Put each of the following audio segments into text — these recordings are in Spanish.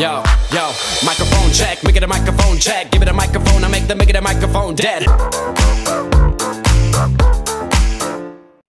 Yo, yo, microphone check, make it a microphone check, give it a microphone, I make the make it a microphone dead.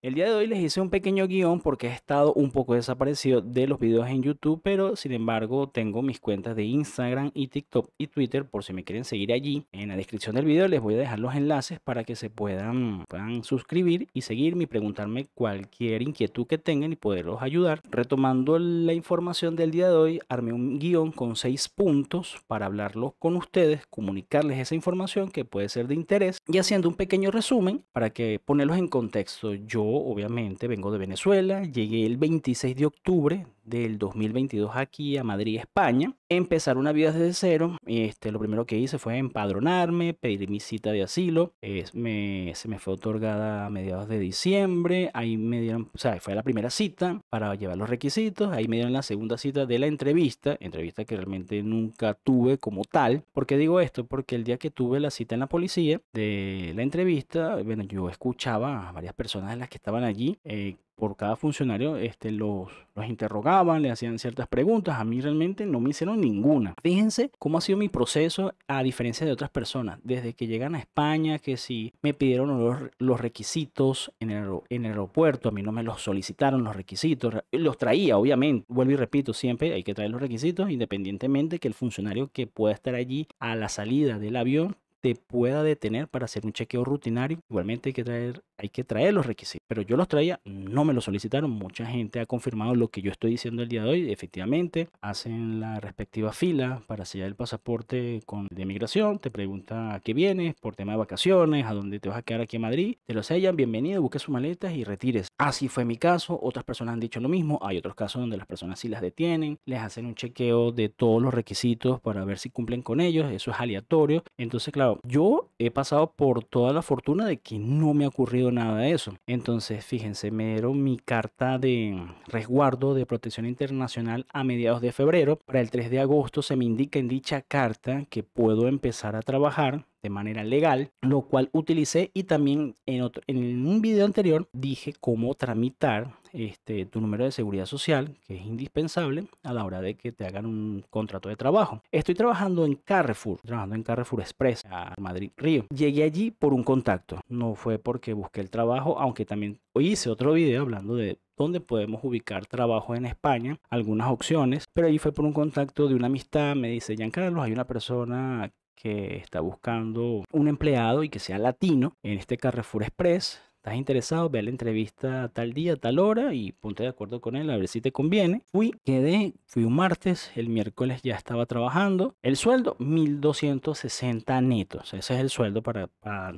El día de hoy les hice un pequeño guión porque he estado un poco desaparecido de los videos en YouTube, pero sin embargo tengo mis cuentas de Instagram y TikTok y Twitter por si me quieren seguir allí. En la descripción del video les voy a dejar los enlaces para que se puedan, suscribir y seguirme y preguntarme cualquier inquietud que tengan y poderlos ayudar. Retomando la información del día de hoy, armé un guión con seis puntos para hablarlos con ustedes, comunicarles esa información que puede ser de interés y haciendo un pequeño resumen para que ponerlos en contexto. Yo obviamente vengo de Venezuela, llegué el 26 de octubre del 2022 aquí a Madrid, España. Empezar una vida desde cero. Este, lo primero que hice fue empadronarme, pedir mi cita de asilo. Es, se me fue otorgada a mediados de diciembre. Ahí me dieron, o sea, fue la primera cita para llevar los requisitos. Ahí me dieron la segunda cita de la entrevista, entrevista que realmente nunca tuve como tal. ¿Por qué digo esto? Porque el día que tuve la cita en la policía de la entrevista, bueno, yo escuchaba a varias personas de las que estaban allí. Eh, por cada funcionario este, los, interrogaban, le hacían ciertas preguntas. A mí realmente no me hicieron ninguna. Fíjense cómo ha sido mi proceso a diferencia de otras personas. Desde que llegan a España, que si me pidieron los, requisitos en el, en el aeropuerto, a mí no me los solicitaron los requisitos. Los traía, obviamente. Vuelvo y repito, siempre hay que traer los requisitos independientemente que el funcionario que pueda estar allí a la salida del avión te pueda detener para hacer un chequeo rutinario. Igualmente hay que traer, hay que traer los requisitos. Pero yo los traía, no me los solicitaron. Mucha gente ha confirmado lo que yo estoy diciendo el día de hoy. Efectivamente, hacen la respectiva fila para sellar el pasaporte con de migración. Te pregunta a qué vienes, por tema de vacaciones, a dónde te vas a quedar aquí en Madrid. Te lo sellan, bienvenido, busques sus maletas y retires. Así fue mi caso. Otras personas han dicho lo mismo. Hay otros casos donde las personas sí las detienen, les hacen un chequeo de todos los requisitos para ver si cumplen con ellos. Eso es aleatorio. Entonces, claro, yo he pasado por toda la fortuna de que no me ha ocurrido nada de eso. Entonces, fíjense, me dieron mi carta de resguardo de protección internacional a mediados de febrero. Para el 3 de agosto se me indica en dicha carta que puedo empezar a trabajar de manera legal, lo cual utilicé y también en, otro, en un video anterior dije cómo tramitar este, tu número de seguridad social, que es indispensable a la hora de que te hagan un contrato de trabajo. Estoy trabajando en Carrefour, trabajando en Carrefour Express, a Madrid Río. Llegué allí por un contacto, no fue porque busqué el trabajo, aunque también hice otro video hablando de dónde podemos ubicar trabajo en España, algunas opciones, pero allí fue por un contacto de una amistad, me dice, Carlos, hay una persona que está buscando un empleado y que sea latino en este Carrefour Express estás interesado, ve a la entrevista tal día, tal hora y ponte de acuerdo con él a ver si te conviene. Fui, quedé, fui un martes, el miércoles ya estaba trabajando. El sueldo, 1260 netos. Ese es el sueldo para,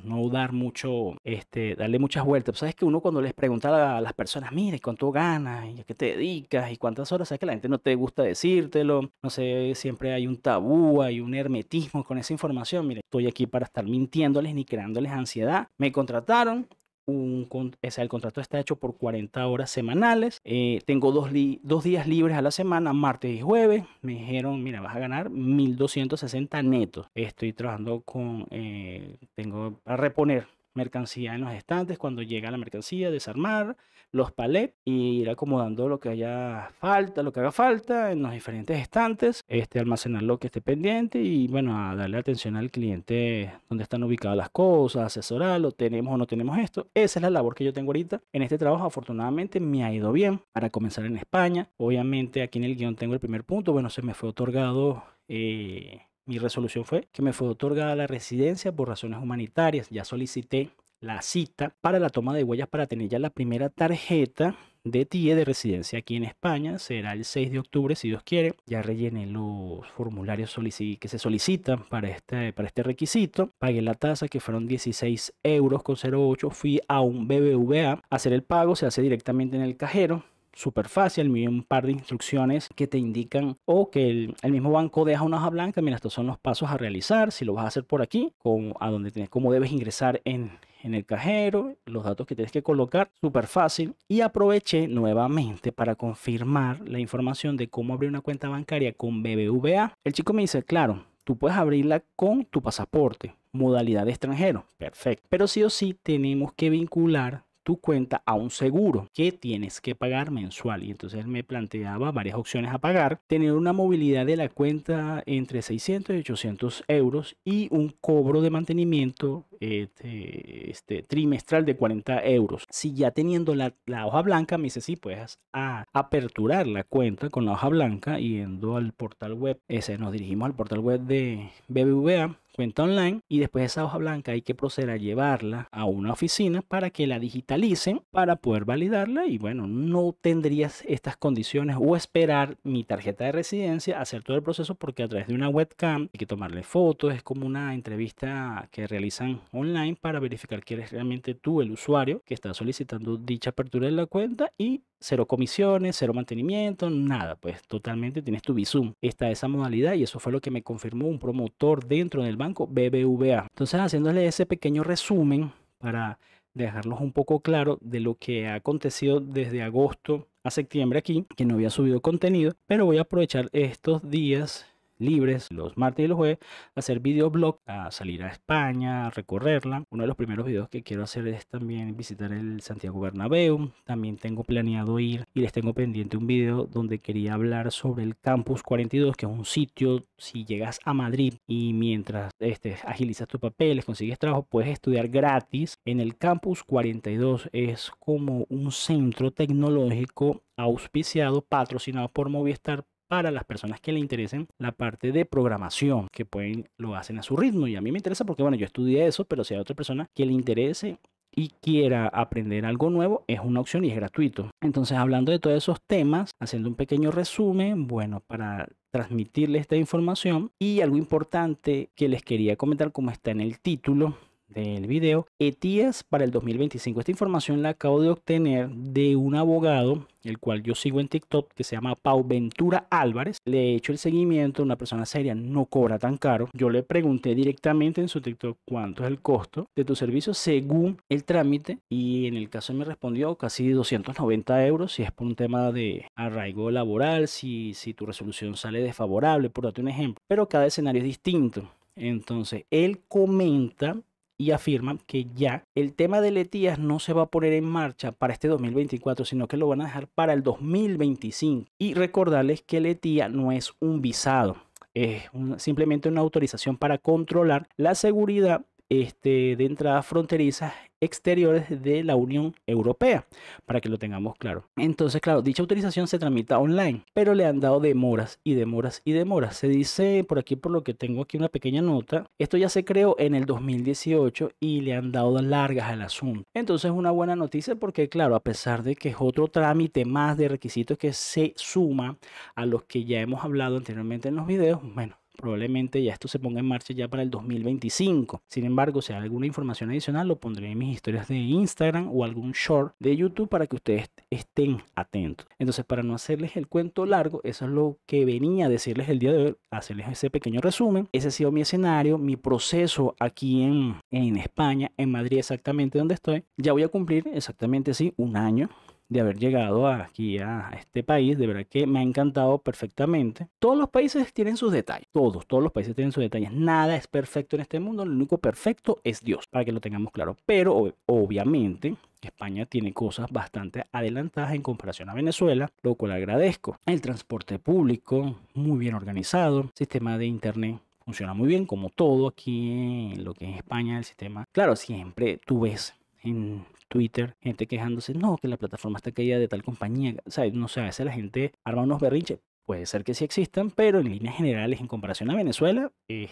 no dar mucho, este, darle muchas vueltas. Pues, Sabes que uno cuando les pregunta a las personas, mire, ¿cuánto ganas? ¿Y a qué te dedicas? ¿Y cuántas horas? Sabes que la gente no te gusta decírtelo. No sé, siempre hay un tabú, hay un hermetismo con esa información. Mire, estoy aquí para estar mintiéndoles ni creándoles ansiedad. Me contrataron, el contrato está hecho por 40 horas semanales. Eh, tengo dos, dos, días libres a la semana, martes y jueves. Me dijeron, mira, vas a ganar 1260 netos. Estoy trabajando con, eh, tengo a reponer mercancía en los estantes, cuando llega la mercancía, desarmar los palets y ir acomodando lo que haya falta, lo que haga falta en los diferentes estantes, este, almacenar lo que esté pendiente y bueno, a darle atención al cliente donde están ubicadas las cosas, asesorarlo, tenemos o no tenemos esto. Esa es la labor que yo tengo ahorita. En este trabajo afortunadamente me ha ido bien para comenzar en España. Obviamente aquí en el guión tengo el primer punto, bueno, se me fue otorgado... Eh, mi resolución fue que me fue otorgada la residencia por razones humanitarias. Ya solicité la cita para la toma de huellas para tener ya la primera tarjeta de TIE de residencia aquí en España. Será el 6 de octubre, si Dios quiere. Ya rellené los formularios que se solicitan para este, para este requisito. Pagué la tasa, que fueron 16 euros con 08. Fui a un BBVA a hacer el pago. Se hace directamente en el cajero súper fácil, me un par de instrucciones que te indican o que el, mismo banco deja una hoja blanca, mira, estos son los pasos a realizar, si lo vas a hacer por aquí, con, a donde tienes, cómo debes ingresar en, en el cajero, los datos que tienes que colocar, súper fácil. Y aproveché nuevamente para confirmar la información de cómo abrir una cuenta bancaria con BBVA. El chico me dice, claro, tú puedes abrirla con tu pasaporte, modalidad de extranjero, perfecto. Pero sí o sí tenemos que vincular tu cuenta a un seguro que tienes que pagar mensual. Y entonces me planteaba varias opciones a pagar, tener una movilidad de la cuenta entre 600 y 800 euros y un cobro de mantenimiento este, este trimestral de 40 euros. Si ya teniendo la, hoja blanca, me dice, sí, puedes a aperturar la cuenta con la hoja blanca yendo al portal web. Ese nos dirigimos al portal web de BBVA cuenta online y después esa hoja blanca hay que proceder a llevarla a una oficina para que la digitalicen para poder validarla y bueno, no tendrías estas condiciones o esperar mi tarjeta de residencia, hacer todo el proceso porque a través de una webcam hay que tomarle fotos, es como una entrevista que realizan online para verificar que eres realmente tú el usuario que está solicitando dicha apertura de la cuenta y cero comisiones, cero mantenimiento, nada, pues totalmente tienes tu visum. Está esa modalidad y eso fue lo que me confirmó un promotor dentro del BBVA. Entonces, haciéndole ese pequeño resumen para dejarlos un poco claro de lo que ha acontecido desde agosto a septiembre aquí, que no había subido contenido, pero voy a aprovechar estos días libres los martes y los jueves, hacer videoblog, a salir a España, recorrerla. Uno de los primeros videos que quiero hacer es también visitar el Santiago Bernabéu. También tengo planeado ir y les tengo pendiente un video donde quería hablar sobre el Campus 42, que es un sitio, si llegas a Madrid y mientras este, agilizas tus papeles, consigues trabajo, puedes estudiar gratis en el Campus 42. Es como un centro tecnológico auspiciado, patrocinado por Movistar para las personas que le interesen la parte de programación, que pueden lo hacen a su ritmo. Y a mí me interesa porque, bueno, yo estudié eso, pero si hay otra persona que le interese y quiera aprender algo nuevo, es una opción y es gratuito. Entonces, hablando de todos esos temas, haciendo un pequeño resumen, bueno, para transmitirle esta información y algo importante que les quería comentar como está en el título del video, ETIAS para el 2025. Esta información la acabo de obtener de un abogado, el cual yo sigo en TikTok, que se llama Pau Ventura Álvarez. Le he hecho el seguimiento, una persona seria, no cobra tan caro. Yo le pregunté directamente en su TikTok cuánto es el costo de tu servicio según el trámite y en el caso me respondió casi 290 euros si es por un tema de arraigo laboral, si, si tu resolución sale desfavorable, por darte un ejemplo. Pero cada escenario es distinto. Entonces, él comenta y afirman que ya el tema de Letías no se va a poner en marcha para este 2024, sino que lo van a dejar para el 2025. Y recordarles que Letía no es un visado, es simplemente una autorización para controlar la seguridad este, de entradas fronterizas exteriores de la Unión Europea, para que lo tengamos claro. Entonces, claro, dicha utilización se tramita online, pero le han dado demoras y demoras y demoras. Se dice por aquí, por lo que tengo aquí una pequeña nota, esto ya se creó en el 2018 y le han dado largas al asunto. Entonces, una buena noticia porque, claro, a pesar de que es otro trámite más de requisitos que se suma a los que ya hemos hablado anteriormente en los videos, bueno, Probablemente ya esto se ponga en marcha ya para el 2025. Sin embargo, si hay alguna información adicional, lo pondré en mis historias de Instagram o algún short de YouTube para que ustedes estén atentos. Entonces, para no hacerles el cuento largo, eso es lo que venía a decirles el día de hoy, hacerles ese pequeño resumen. Ese ha sido mi escenario, mi proceso aquí en, en España, en Madrid exactamente donde estoy. Ya voy a cumplir exactamente así un año de haber llegado aquí a este país. De verdad que me ha encantado perfectamente. Todos los países tienen sus detalles. Todos, todos los países tienen sus detalles. Nada es perfecto en este mundo. Lo único perfecto es Dios, para que lo tengamos claro. Pero obviamente España tiene cosas bastante adelantadas en comparación a Venezuela, lo cual agradezco. El transporte público, muy bien organizado, sistema de internet funciona muy bien, como todo aquí en lo que es España, el sistema. Claro, siempre tú ves en Twitter, gente quejándose, no, que la plataforma está caída de tal compañía. O sea, no sé, a veces la gente arma unos berrinches. Puede ser que sí existan, pero en líneas generales, en comparación a Venezuela, es,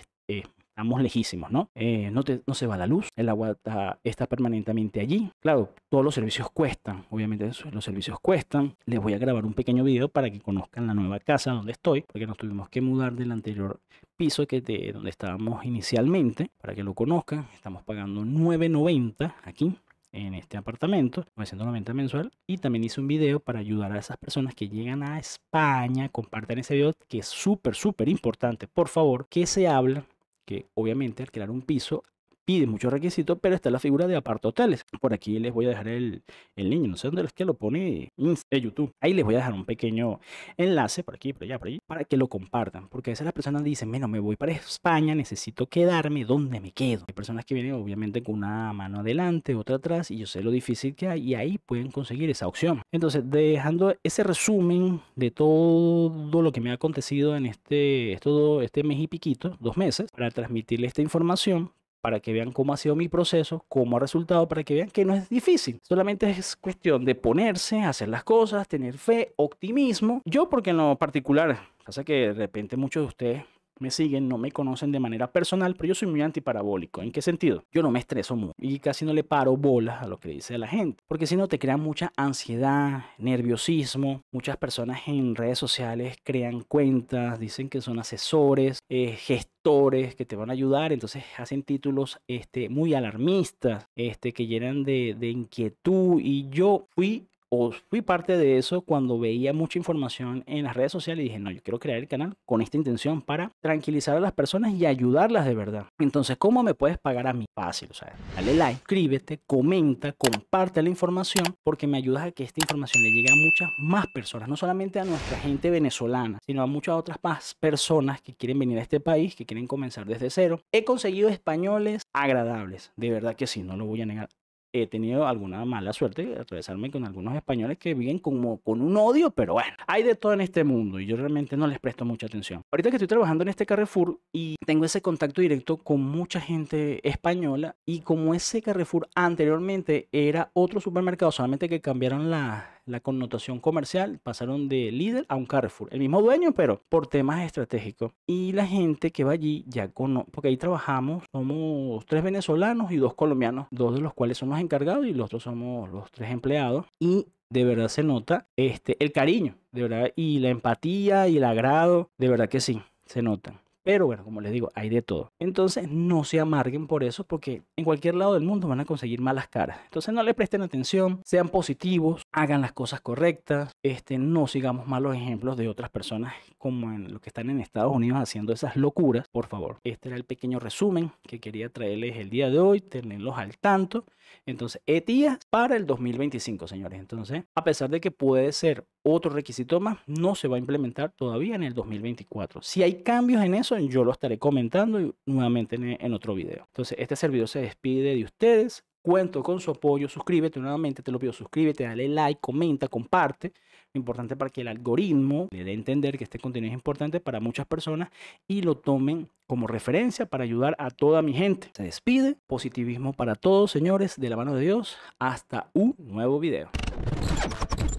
estamos lejísimos, ¿no? Eh, no, no se va la luz, el agua está, permanentemente allí. Claro, todos los servicios cuestan, obviamente los servicios cuestan. Les voy a grabar un pequeño video para que conozcan la nueva casa donde estoy, porque nos tuvimos que mudar del anterior piso que de donde estábamos inicialmente, para que lo conozcan. Estamos pagando 9.90 aquí en este apartamento, 990 mensual. Y también hice un video para ayudar a esas personas que llegan a España. Compartan ese video que es súper, súper importante. Por favor, que se hable que obviamente al crear un piso pide muchos requisitos, pero está la figura de aparto hoteles. Por aquí les voy a dejar el, el link, no sé dónde es que lo pone en YouTube. Ahí les voy a dejar un pequeño enlace por aquí, por allá, por allí, para que lo compartan. Porque a veces las personas dicen, bueno, me voy para España, necesito quedarme, ¿dónde me quedo? Hay personas que vienen obviamente con una mano adelante, otra atrás, y yo sé lo difícil que hay, y ahí pueden conseguir esa opción. Entonces, dejando ese resumen de todo lo que me ha acontecido en este, todo este mes y piquito, dos meses, para transmitirle esta información para que vean cómo ha sido mi proceso, cómo ha resultado, para que vean que no es difícil. Solamente es cuestión de ponerse, hacer las cosas, tener fe, optimismo. Yo porque en lo particular, pasa que de repente muchos de ustedes me siguen, no me conocen de manera personal, pero yo soy muy antiparabólico. ¿En qué sentido? Yo no me estreso mucho y casi no le paro bolas a lo que dice la gente, porque si no te crea mucha ansiedad, nerviosismo. Muchas personas en redes sociales crean cuentas, dicen que son asesores, eh, gestores que te van a ayudar, entonces hacen títulos este, muy alarmistas, este, que llenan de, de inquietud y yo fui o fui parte de eso cuando veía mucha información en las redes sociales y dije, no, yo quiero crear el canal con esta intención para tranquilizar a las personas y ayudarlas de verdad. Entonces, ¿cómo me puedes pagar a mí? Fácil, o sea, dale like, suscríbete, comenta, comparte la información porque me ayudas a que esta información le llegue a muchas más personas, no solamente a nuestra gente venezolana, sino a muchas otras más personas que quieren venir a este país, que quieren comenzar desde cero. He conseguido españoles agradables, de verdad que sí, no lo voy a negar, he tenido alguna mala suerte de atravesarme con algunos españoles que viven como con un odio, pero bueno, hay de todo en este mundo y yo realmente no les presto mucha atención. Ahorita que estoy trabajando en este Carrefour y tengo ese contacto directo con mucha gente española y como ese Carrefour anteriormente era otro supermercado, solamente que cambiaron la la connotación comercial, pasaron de líder a un Carrefour, el mismo dueño, pero por temas estratégicos. Y la gente que va allí ya conoce, porque ahí trabajamos, somos tres venezolanos y dos colombianos, dos de los cuales son encargados y los otros somos los tres empleados. Y de verdad se nota este, el cariño, de verdad, y la empatía y el agrado, de verdad que sí, se notan. Pero bueno, como les digo, hay de todo. Entonces no se amarguen por eso porque en cualquier lado del mundo van a conseguir malas caras. Entonces no le presten atención, sean positivos, hagan las cosas correctas, este, no sigamos malos ejemplos de otras personas como en los que están en Estados Unidos haciendo esas locuras, por favor. Este era el pequeño resumen que quería traerles el día de hoy, tenerlos al tanto. Entonces, ETIAS para el 2025, señores. Entonces, a pesar de que puede ser otro requisito más no se va a implementar todavía en el 2024. Si hay cambios en eso, yo lo estaré comentando nuevamente en, otro video. Entonces, este servidor se despide de ustedes. Cuento con su apoyo. Suscríbete nuevamente, te lo pido. Suscríbete, dale like, comenta, comparte. Lo importante para que el algoritmo le dé a entender que este contenido es importante para muchas personas y lo tomen como referencia para ayudar a toda mi gente. Se despide. Positivismo para todos, señores, de la mano de Dios. Hasta un nuevo video.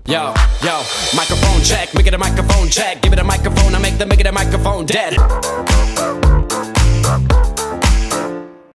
Yo, yo, microphone check, make it a microphone check, give it a microphone, I make the make it a microphone dead.